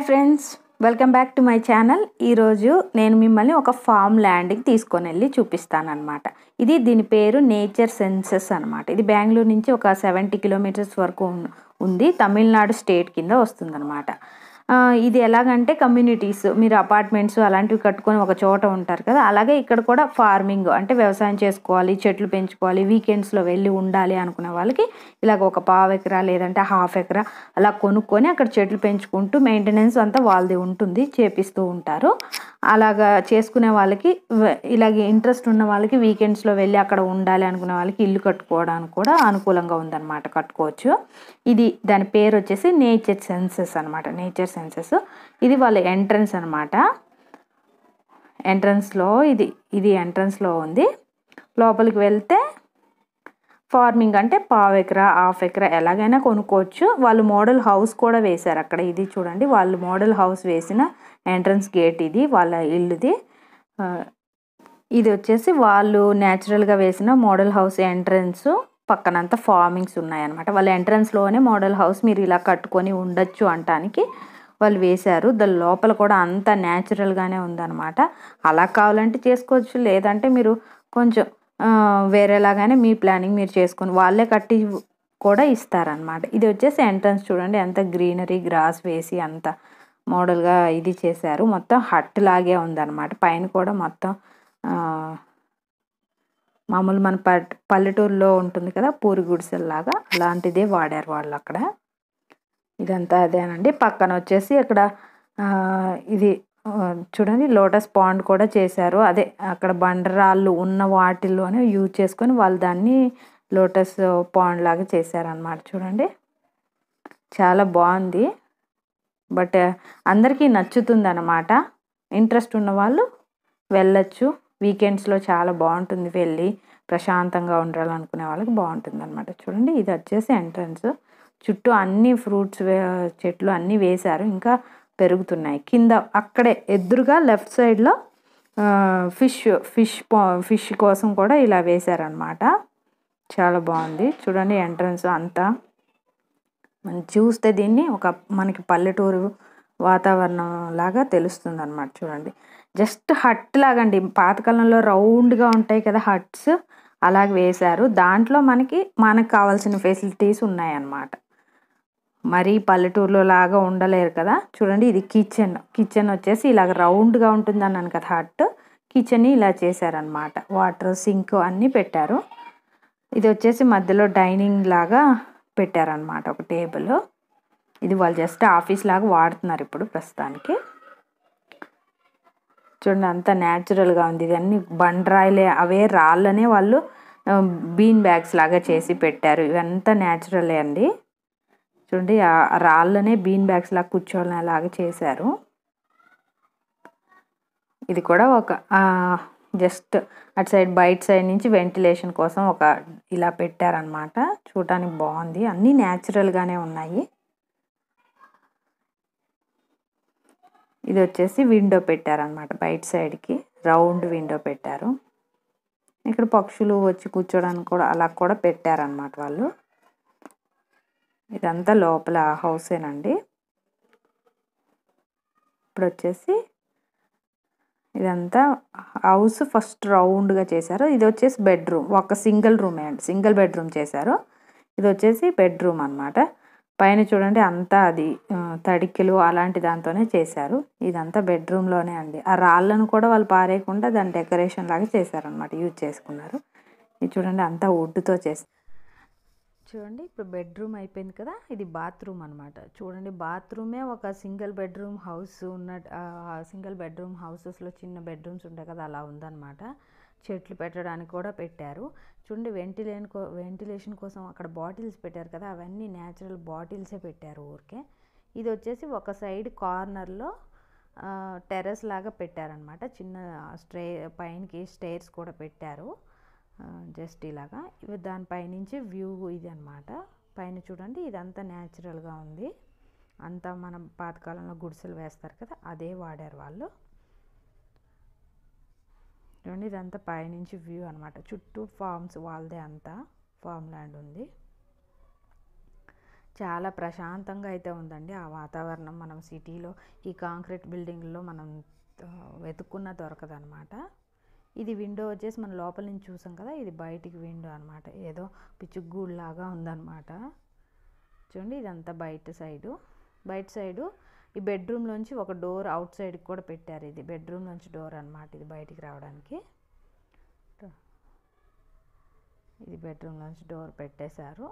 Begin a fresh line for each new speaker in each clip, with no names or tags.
hi friends welcome back to my channel ఈరోజు నేను మిమ్మల్ని ఒక ఫామ్ ల్యాండ్కి తీసుకొని వెళ్ళి చూపిస్తానమాట ఇది దీని పేరు నేచర్ సెన్సెస్ అనమాట ఇది బెంగళూరు నుంచి ఒక సెవెంటీ కిలోమీటర్స్ వరకు ఉంది తమిళనాడు స్టేట్ కింద వస్తుందన్నమాట ఇది ఎలాగంటే కమ్యూనిటీస్ మీరు అపార్ట్మెంట్స్ అలాంటివి కట్టుకొని ఒక చోట ఉంటారు కదా అలాగే ఇక్కడ కూడా ఫార్మింగ్ అంటే వ్యవసాయం చేసుకోవాలి చెట్లు పెంచుకోవాలి వీకెండ్స్లో వెళ్ళి ఉండాలి అనుకునే వాళ్ళకి ఇలాగ ఒక పావు ఎకరా లేదంటే హాఫ్ ఎకరా అలా కొనుక్కొని అక్కడ చెట్లు పెంచుకుంటూ మెయింటెనెన్స్ అంతా వాళ్ళది ఉంటుంది చేపిస్తూ ఉంటారు అలాగా చేసుకునే వాళ్ళకి ఇలాగే ఇంట్రెస్ట్ ఉన్న వాళ్ళకి వీకెండ్స్లో వెళ్ళి అక్కడ ఉండాలి అనుకునే వాళ్ళకి ఇల్లు కట్టుకోవడానికి కూడా అనుకూలంగా ఉందన్నమాట కట్టుకోవచ్చు ఇది దాని పేరు వచ్చేసి నేచర్ సెన్సెస్ అనమాట నేచర్ సెన్సెస్ ఇది వాళ్ళ ఎంట్రన్స్ అనమాట ఎంట్రన్స్లో ఇది ఇది ఎంట్రన్స్లో ఉంది లోపలికి వెళ్తే ఫార్మింగ్ అంటే పావు ఎకరా హాఫ్ ఎకరా ఎలాగైనా కొనుక్కోవచ్చు వాళ్ళు మోడల్ హౌస్ కూడా వేశారు అక్కడ ఇది చూడండి వాళ్ళు మోడల్ హౌస్ వేసిన ఎంట్రన్స్ గేట్ ఇది వాళ్ళ ఇల్లుది ఇది వచ్చేసి వాళ్ళు న్యాచురల్గా వేసిన మోడల్ హౌస్ ఎంట్రన్స్ పక్కనంతా ఫార్మింగ్స్ ఉన్నాయన్నమాట వాళ్ళ ఎంట్రన్స్లోనే మోడల్ హౌస్ మీరు ఇలా కట్టుకొని ఉండొచ్చు అంటానికి వాళ్ళు వేశారు దాని లోపల కూడా అంత న్యాచురల్గానే ఉందన్నమాట అలా కావాలంటే చేసుకోవచ్చు లేదంటే మీరు కొంచెం వేరేలాగానే మీ ప్లానింగ్ మీరు చేసుకొని వాళ్ళే కట్టి కూడా ఇస్తారనమాట ఇది వచ్చేసి ఎంట్రన్స్ చూడండి ఎంత గ్రీనరీ గ్రాస్ వేసి అంత మోడల్గా ఇది చేశారు మొత్తం హట్ లాగే ఉందన్నమాట పైన కూడా మొత్తం మామూలు మన పల్లెటూరులో ఉంటుంది కదా పూరి గుడిసెల్లాగా అలాంటిదే వాడారు వాళ్ళు అక్కడ ఇదంతా అదేనండి పక్కన వచ్చేసి ఇక్కడ ఇది చూడండి లోటస్ పాండ్ కూడా చేశారు అదే అక్కడ బండరాళ్ళు ఉన్న వాటిల్లోనే యూజ్ చేసుకొని వాళ్ళు దాన్ని లోటస్ పాండ్ లాగా చేశారనమాట చూడండి చాలా బాగుంది బట్ అందరికీ నచ్చుతుంది అనమాట ఇంట్రెస్ట్ ఉన్నవాళ్ళు వెళ్ళచ్చు వీకెండ్స్లో చాలా బాగుంటుంది వెళ్ళి ప్రశాంతంగా ఉండాలనుకునే వాళ్ళకి బాగుంటుంది అనమాట చూడండి ఇది వచ్చేసి ఎంట్రన్స్ చుట్టూ అన్ని ఫ్రూట్స్ చెట్లు అన్నీ వేశారు ఇంకా పెరుగుతున్నాయి కింద అక్కడే ఎదురుగా లెఫ్ట్ సైడ్లో ఫిష్ ఫిష్ ఫిష్ కోసం కూడా ఇలా వేశారనమాట చాలా బాగుంది చూడండి ఎంట్రన్స్ అంతా మనం చూస్తే దీన్ని ఒక మనకి పల్లెటూరు వాతావరణం లాగా తెలుస్తుంది అనమాట చూడండి జస్ట్ హట్ లాగండి పాతకాలంలో రౌండ్గా ఉంటాయి కదా హట్స్ అలాగే వేశారు దాంట్లో మనకి మనకు కావాల్సిన ఫెసిలిటీస్ ఉన్నాయన్నమాట మరీ పల్లెటూరులో లాగా ఉండలేరు కదా చూడండి ఇది కిచెన్ కిచెన్ వచ్చేసి ఇలాగ రౌండ్గా ఉంటుంది అన్నాను కదా హట్ కిచెన్ ఇలా చేశారనమాట వాటర్ సింక్ అన్నీ పెట్టారు ఇది వచ్చేసి మధ్యలో డైనింగ్ లాగా పెట్టారనమాట ఒక టేబుల్ ఇది వాళ్ళు జస్ట్ ఆఫీస్ లాగా వాడుతున్నారు ఇప్పుడు ప్రస్తుతానికి చూడండి అంత న్యాచురల్గా ఉంది ఇది అన్ని అవే రాళ్ళనే వాళ్ళు బీన్ బ్యాగ్స్ లాగా చేసి పెట్టారు ఇవంతా న్యాచురలే అండి చూడండి రాళ్ళనే బీన్ బ్యాగ్స్ లాగా కూర్చోవడం లాగా చేశారు ఇది కూడా ఒక జస్ట్ అటు సైడ్ బయట సైడ్ నుంచి వెంటిలేషన్ కోసం ఒక ఇలా పెట్టారనమాట చూడటానికి బాగుంది అన్నీ న్యాచురల్గానే ఉన్నాయి ఇది వచ్చేసి విండో పెట్టారనమాట బయట సైడ్కి రౌండ్ విండో పెట్టారు ఇక్కడ పక్షులు వచ్చి కూర్చోడానికి కూడా అలా కూడా పెట్టారనమాట వాళ్ళు ఇదంతా లోపల హౌసేనండి ఇప్పుడు వచ్చేసి ఇదంతా హౌస్ ఫస్ట్ రౌండ్గా చేశారు ఇది వచ్చేసి బెడ్రూమ్ ఒక సింగిల్ రూమే అండి సింగిల్ బెడ్రూమ్ చేశారు ఇది వచ్చేసి బెడ్రూమ్ అనమాట పైన చూడండి అంతా అది తడికెలు అలాంటి దాంతోనే చేశారు ఇదంతా బెడ్రూమ్లోనే అండి ఆ రాళ్ళను కూడా వాళ్ళు పారేయకుండా దాని డెకరేషన్ లాగా చేశారనమాట యూజ్ చేసుకున్నారు ఇది చూడండి అంతా వుడ్తో చేస్తారు చూడండి ఇప్పుడు బెడ్రూమ్ అయిపోయింది కదా ఇది బాత్రూమ్ అనమాట చూడండి బాత్రూమే ఒక సింగిల్ బెడ్రూమ్ హౌస్ ఉన్న సింగిల్ బెడ్రూమ్ హౌసెస్లో చిన్న బెడ్రూమ్స్ ఉంటాయి కదా అలా ఉందన్నమాట చెట్లు పెట్టడానికి కూడా పెట్టారు చూడండి వెంటిలేషన్ వెంటిలేషన్ కోసం అక్కడ బాటిల్స్ పెట్టారు కదా అవన్నీ న్యాచురల్ బాటిల్సే పెట్టారు ఊరికే ఇది వచ్చేసి ఒక సైడ్ కార్నర్లో టెర్రస్ లాగా పెట్టారనమాట చిన్న స్ట్రే పైనకి స్టేర్స్ కూడా పెట్టారు జస్ట్ ఇలాగా ఇవి దానిపైనుంచి వ్యూ ఇది అనమాట పైన చూడండి ఇదంతా న్యాచురల్గా ఉంది అంతా మనం పాతకాలంలో గుడిసెలు వేస్తారు కదా అదే వాడారు వాళ్ళు చూడండి ఇదంతా పైనుంచి వ్యూ అనమాట చుట్టూ ఫామ్స్ వాళ్ళదే అంతా ఫామ్ ల్యాండ్ ఉంది చాలా ప్రశాంతంగా అయితే ఉందండి ఆ వాతావరణం మనం సిటీలో ఈ కాంక్రీట్ బిల్డింగ్లో మనం వెతుక్కున్న దొరకదనమాట ఇది విండో వచ్చేసి మనం లోపల నుంచి చూసాం కదా ఇది బయటికి విండో అనమాట ఏదో పిచ్చుగూడులాగా ఉందన్నమాట చూడండి ఇదంతా బయట సైడు బయట సైడు ఈ బెడ్రూమ్లోంచి ఒక డోర్ అవుట్ సైడ్కి కూడా పెట్టారు ఇది బెడ్రూమ్లోంచి డోర్ అనమాట ఇది బయటికి రావడానికి ఇది బెడ్రూమ్లోంచి డోర్ పెట్టేశారు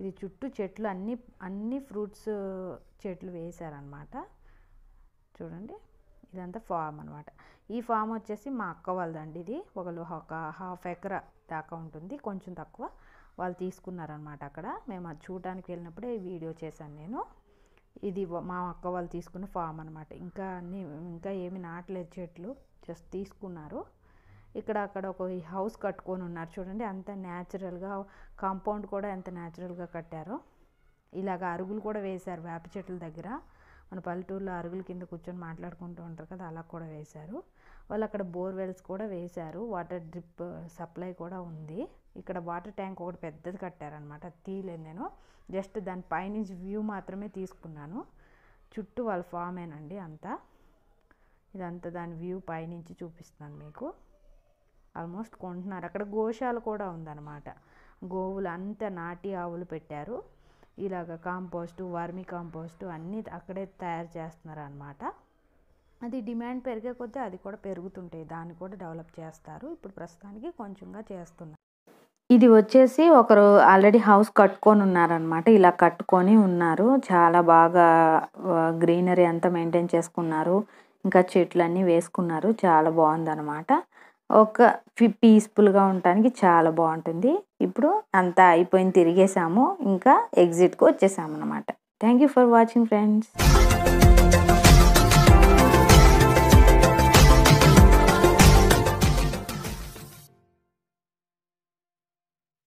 ఇది చుట్టూ చెట్లు అన్ని అన్ని ఫ్రూట్స్ చెట్లు వేశారనమాట చూడండి ఇదంతా ఫామ్ అనమాట ఈ ఫామ్ వచ్చేసి మా అక్క వాళ్ళదండి ఇది ఒకళ్ళు ఒక హాఫ్ ఎకరా దాకా ఉంటుంది కొంచెం తక్కువ వాళ్ళు తీసుకున్నారనమాట అక్కడ మేము అది చూడడానికి వెళ్ళినప్పుడే వీడియో చేశాను నేను ఇది మా అక్క వాళ్ళు తీసుకున్న ఫామ్ అనమాట ఇంకా అన్ని ఇంకా ఏమి నాటలేదు చెట్లు జస్ట్ తీసుకున్నారు ఇక్కడ అక్కడ ఒక హౌస్ కట్టుకొని ఉన్నారు చూడండి అంత న్యాచురల్గా కాంపౌండ్ కూడా ఎంత న్యాచురల్గా కట్టారో ఇలాగ అరుగులు కూడా వేశారు వేప చెట్ల దగ్గర మన పల్లెటూరులో అరుగుల కింద కూర్చొని మాట్లాడుకుంటూ ఉంటారు కదా అలా కూడా వేశారు వాళ్ళు అక్కడ బోర్వెల్స్ కూడా వేశారు వాటర్ డ్రిప్ సప్లై కూడా ఉంది ఇక్కడ వాటర్ ట్యాంక్ ఒకటి పెద్దది కట్టారనమాట అది తీయలేదు నేను జస్ట్ దాని పైనుంచి వ్యూ మాత్రమే తీసుకున్నాను చుట్టూ వాళ్ళ ఫామేనండి అంతా ఇదంతా దాని వ్యూ పైనుంచి చూపిస్తున్నాను మీకు ఆల్మోస్ట్ కొంటున్నారు అక్కడ గోశాల కూడా ఉందన్నమాట గోవులు అంతా నాటి ఆవులు పెట్టారు ఇలాగ కాంపోస్టు వర్మి కాంపోస్టు అన్నీ అక్కడే తయారు చేస్తున్నారు అనమాట అది డిమాండ్ పెరిగే కొద్దీ అది కూడా పెరుగుతుంటాయి దాన్ని కూడా డెవలప్ చేస్తారు ఇప్పుడు ప్రస్తుతానికి కొంచెంగా చేస్తున్నారు ఇది వచ్చేసి ఒకరు ఆల్రెడీ హౌస్ కట్టుకొని ఉన్నారనమాట ఇలా కట్టుకొని ఉన్నారు చాలా బాగా గ్రీనరీ అంతా మెయింటైన్ చేసుకున్నారు ఇంకా చెట్లన్నీ వేసుకున్నారు చాలా బాగుందన్నమాట ఒక పీస్ఫుల్గా ఉండటానికి చాలా బాగుంటుంది ఇప్పుడు అంతా అయిపోయింది తిరిగేసాము ఇంకా ఎగ్జిట్కి వచ్చేసాము అనమాట thank you for watching friends